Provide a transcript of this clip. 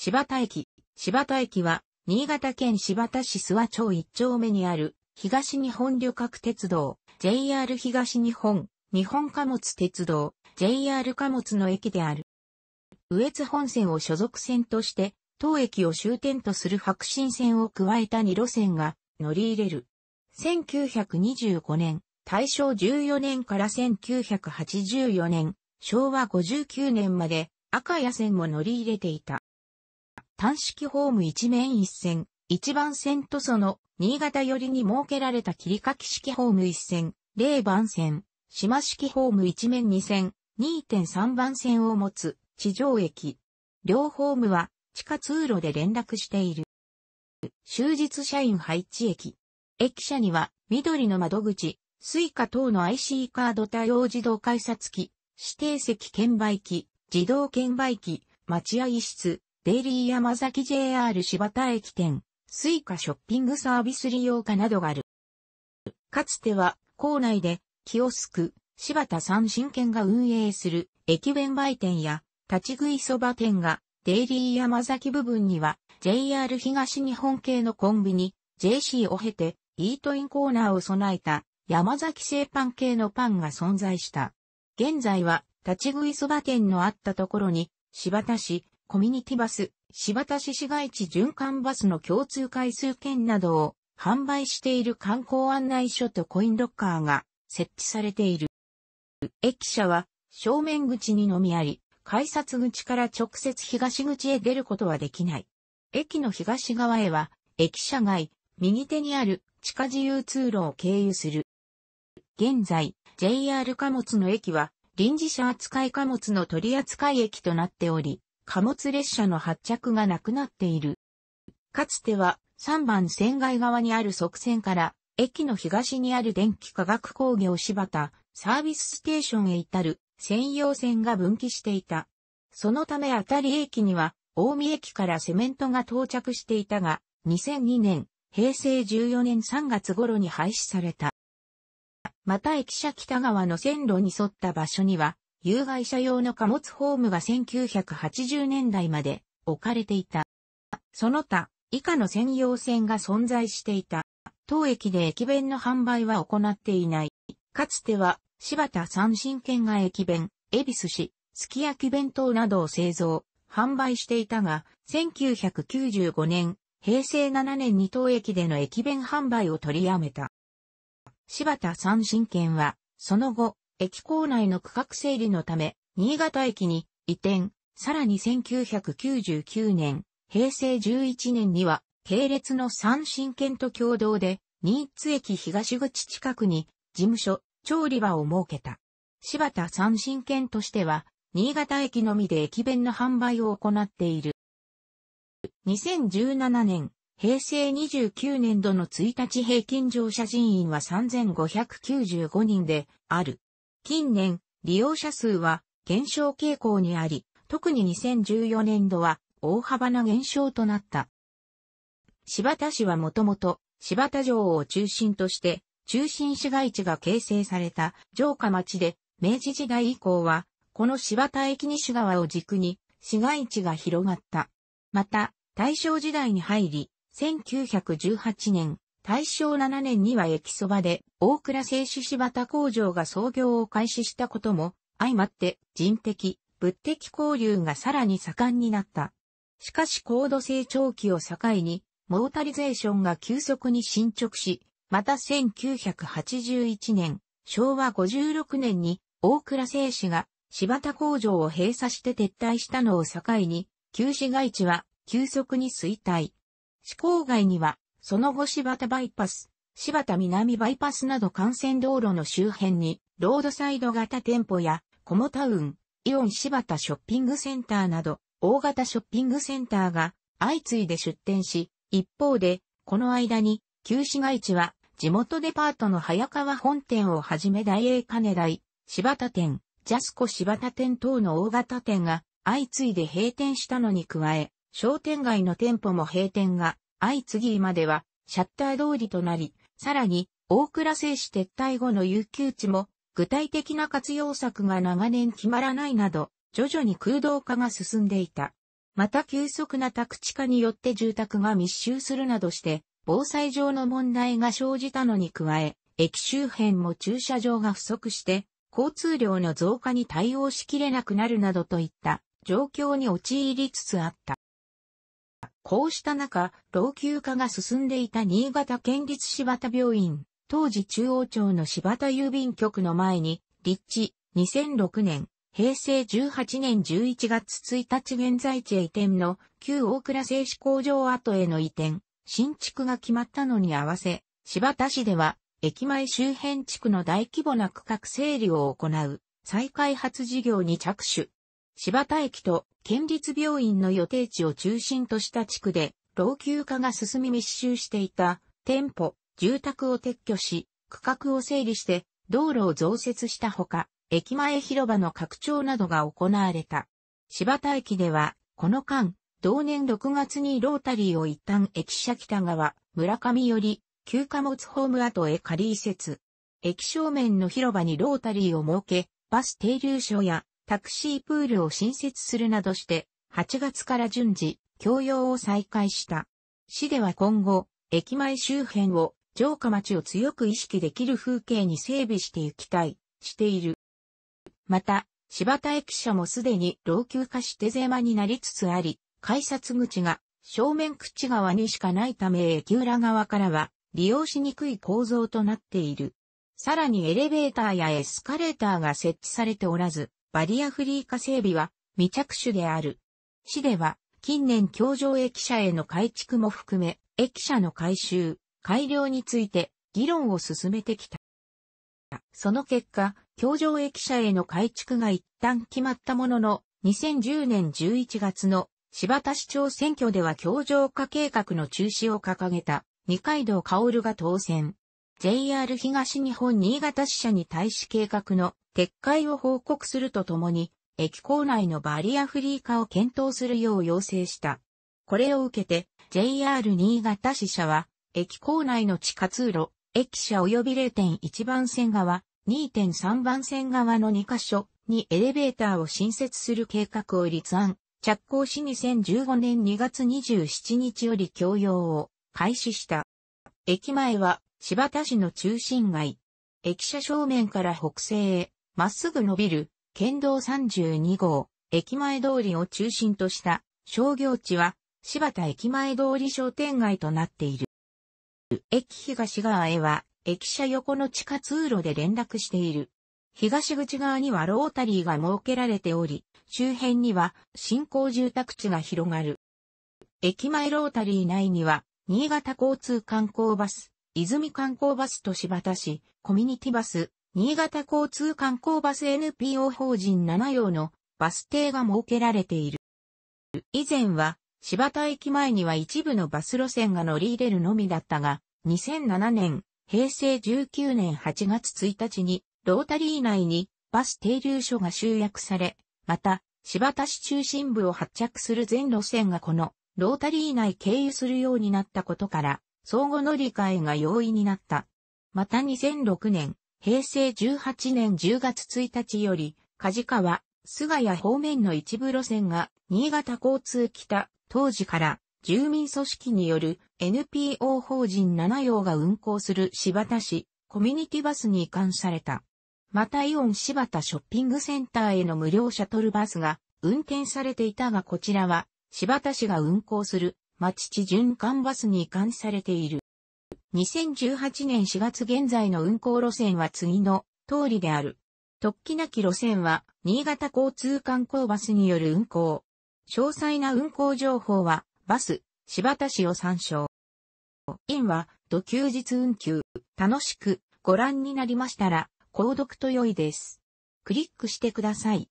柴田駅。柴田駅は、新潟県柴田市諏訪町一丁目にある、東日本旅客鉄道、JR 東日本、日本貨物鉄道、JR 貨物の駅である。上越本線を所属線として、当駅を終点とする白新線を加えた2路線が乗り入れる。1925年、大正14年から1984年、昭和59年まで赤谷線も乗り入れていた。単式ホーム一面一線、一番線とその、新潟寄りに設けられた切り欠き式ホーム一線、0番線、島式ホーム一面二線、2.3番線を持つ地上駅。両ホームは地下通路で連絡している。終日社員配置駅。駅舎には緑の窓口、スイカ等の IC カード対応自動改札機、指定席券売機、自動券売機、待合室、デイリー山崎 JR 柴田駅店、スイカショッピングサービス利用課などがある。かつては、校内で、キオスク、柴田三新券が運営する駅弁売店や立ち食いそば店が、デイリー山崎部分には JR 東日本系のコンビニ、JC を経て、イートインコーナーを備えた山崎製パン系のパンが存在した。現在は立ち食いそば店のあったところに、柴田市、コミュニティバス、柴田市市街地循環バスの共通回数券などを販売している観光案内所とコインロッカーが設置されている。駅舎は正面口にのみあり、改札口から直接東口へ出ることはできない。駅の東側へは駅舎外、右手にある地下自由通路を経由する。現在、JR 貨物の駅は臨時車扱い貨物の取扱い駅となっており、貨物列車の発着がなくなっている。かつては3番線外側にある側線から駅の東にある電気化学工業柴田サービスステーションへ至る専用線が分岐していた。そのためあたり駅には大見駅からセメントが到着していたが、2002年、平成14年3月頃に廃止された。また駅舎北側の線路に沿った場所には、有害者用の貨物ホームが1980年代まで置かれていた。その他、以下の専用線が存在していた。当駅で駅弁の販売は行っていない。かつては、柴田三神県が駅弁、恵比寿市、すき焼き弁当などを製造、販売していたが、1995年、平成7年に当駅での駅弁販売を取りやめた。柴田三神県は、その後、駅構内の区画整理のため、新潟駅に移転、さらに1999年、平成11年には、系列の三新圏と共同で、新津駅東口近くに、事務所、調理場を設けた。柴田三新圏としては、新潟駅のみで駅弁の販売を行っている。2017年、平成29年度の1日平均乗車人員は3595人である。近年、利用者数は減少傾向にあり、特に2014年度は大幅な減少となった。柴田市はもともと柴田城を中心として中心市街地が形成された城下町で明治時代以降はこの柴田駅西側を軸に市街地が広がった。また大正時代に入り1918年大正7年には駅そばで大倉製紙柴田工場が創業を開始したことも相まって人的、物的交流がさらに盛んになった。しかし高度成長期を境にモータリゼーションが急速に進捗し、また1981年、昭和56年に大倉製紙が柴田工場を閉鎖して撤退したのを境に、旧市街地は急速に衰退。市郊外にはその後柴田バイパス、柴田南バイパスなど幹線道路の周辺に、ロードサイド型店舗や、コモタウン、イオン柴田ショッピングセンターなど、大型ショッピングセンターが相次いで出店し、一方で、この間に、旧市街地は、地元デパートの早川本店をはじめ大英金台、柴田店、ジャスコ柴田店等の大型店が相次いで閉店したのに加え、商店街の店舗も閉店が相次ぎまではシャッター通りとなり、さらに大倉製紙撤退後の有給地も具体的な活用策が長年決まらないなど、徐々に空洞化が進んでいた。また急速な宅地化によって住宅が密集するなどして、防災上の問題が生じたのに加え、駅周辺も駐車場が不足して、交通量の増加に対応しきれなくなるなどといった状況に陥りつつあった。こうした中、老朽化が進んでいた新潟県立柴田病院、当時中央町の柴田郵便局の前に、立地、2006年、平成18年11月1日現在地へ移転の旧大倉製紙工場跡への移転、新築が決まったのに合わせ、柴田市では駅前周辺地区の大規模な区画整理を行う再開発事業に着手。柴田駅と県立病院の予定地を中心とした地区で、老朽化が進み密集していた店舗、住宅を撤去し、区画を整理して道路を増設したほか、駅前広場の拡張などが行われた。柴田駅では、この間、同年6月にロータリーを一旦駅舎北側、村上より、旧貨物ホーム跡へ仮移設。駅正面の広場にロータリーを設け、バス停留所やタクシープールを新設するなどして、8月から順次、教用を再開した。市では今後、駅前周辺を城下町を強く意識できる風景に整備していきたい、している。また、柴田駅舎もすでに老朽化して狭マになりつつあり、改札口が正面口側にしかないため駅裏側からは利用しにくい構造となっている。さらにエレベーターやエスカレーターが設置されておらず、バリアフリー化整備は未着手である。市では、近年橋上駅舎への改築も含め、駅舎の改修、改良について議論を進めてきた。その結果、橋上駅舎への改築が一旦決まったものの、2010年11月の柴田市長選挙では橋上化計画の中止を掲げた二階堂薫が当選。JR 東日本新潟支社に対し計画の撤回を報告するとともに、駅構内のバリアフリー化を検討するよう要請した。これを受けて、JR 新潟支社は、駅構内の地下通路、駅舎及び0.1番線側、2.3番線側の2カ所にエレベーターを新設する計画を立案。着工し2015年2月27日より供用を開始した。駅前は柴田市の中心街。駅舎正面から北西へまっすぐ伸びる、県道32号、駅前通りを中心とした商業地は、柴田駅前通り商店街となっている。駅東側へは、駅舎横の地下通路で連絡している。東口側にはロータリーが設けられており、周辺には新興住宅地が広がる。駅前ロータリー内には、新潟交通観光バス、泉観光バスと柴田市、コミュニティバス、新潟交通観光バス NPO 法人7用のバス停が設けられている。以前は、柴田駅前には一部のバス路線が乗り入れるのみだったが、2007年、平成19年8月1日に、ロータリー内にバス停留所が集約され、また、柴田市中心部を発着する全路線がこのロータリー内経由するようになったことから、相互乗り換えが容易になった。また2006年、平成18年10月1日より、梶川、菅谷方面の一部路線が、新潟交通北、当時から、住民組織による NPO 法人7用が運行する柴田市、コミュニティバスに移管された。またイオン柴田ショッピングセンターへの無料シャトルバスが運転されていたがこちらは、柴田市が運行する町地循環バスに移管されている。2018年4月現在の運行路線は次の通りである。突起なき路線は、新潟交通観光バスによる運行。詳細な運行情報は、バス、柴田市を参照。インは、土休日運休。楽しくご覧になりましたら、購読と良いです。クリックしてください。